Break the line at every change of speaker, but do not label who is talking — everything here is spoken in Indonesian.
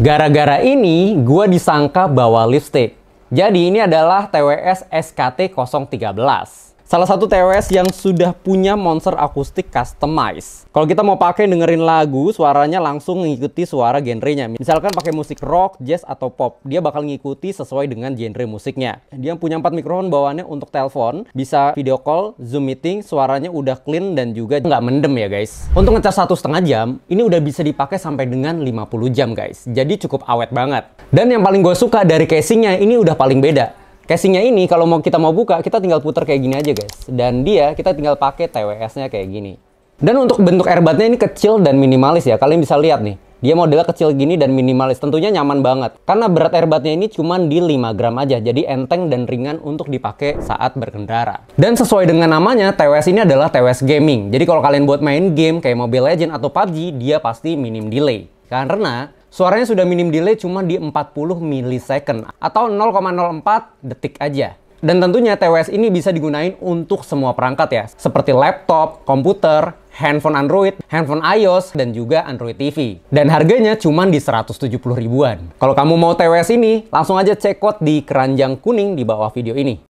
Gara-gara ini, gue disangka bawa lipstick. Jadi ini adalah TWS SKT 013. Salah satu TWS yang sudah punya monster akustik customize. Kalau kita mau pakai dengerin lagu, suaranya langsung mengikuti suara genrenya. Misalkan pakai musik rock, jazz, atau pop, dia bakal ngikuti sesuai dengan genre musiknya. Dia punya empat mikrofon bawaannya untuk telepon, bisa video call, zoom meeting, suaranya udah clean dan juga nggak mendem ya guys. Untuk ngecas satu setengah jam, ini udah bisa dipakai sampai dengan 50 jam guys. Jadi cukup awet banget. Dan yang paling gue suka dari casingnya ini udah paling beda Casingnya ini kalau mau kita mau buka, kita tinggal putar kayak gini aja guys. Dan dia kita tinggal pakai TWS-nya kayak gini. Dan untuk bentuk airbatnya ini kecil dan minimalis ya. Kalian bisa lihat nih. Dia modelnya kecil gini dan minimalis, tentunya nyaman banget. Karena berat airbatnya ini cuma di 5 gram aja, jadi enteng dan ringan untuk dipakai saat berkendara. Dan sesuai dengan namanya, TWS ini adalah TWS Gaming. Jadi kalau kalian buat main game kayak Mobile Legends atau PUBG, dia pasti minim delay. Karena Suaranya sudah minim delay cuma di 40 millisecond atau 0,04 detik aja. Dan tentunya TWS ini bisa digunain untuk semua perangkat ya, seperti laptop, komputer, handphone Android, handphone iOS, dan juga Android TV. Dan harganya cuma di 170 ribuan. Kalau kamu mau TWS ini, langsung aja cek di keranjang kuning di bawah video ini.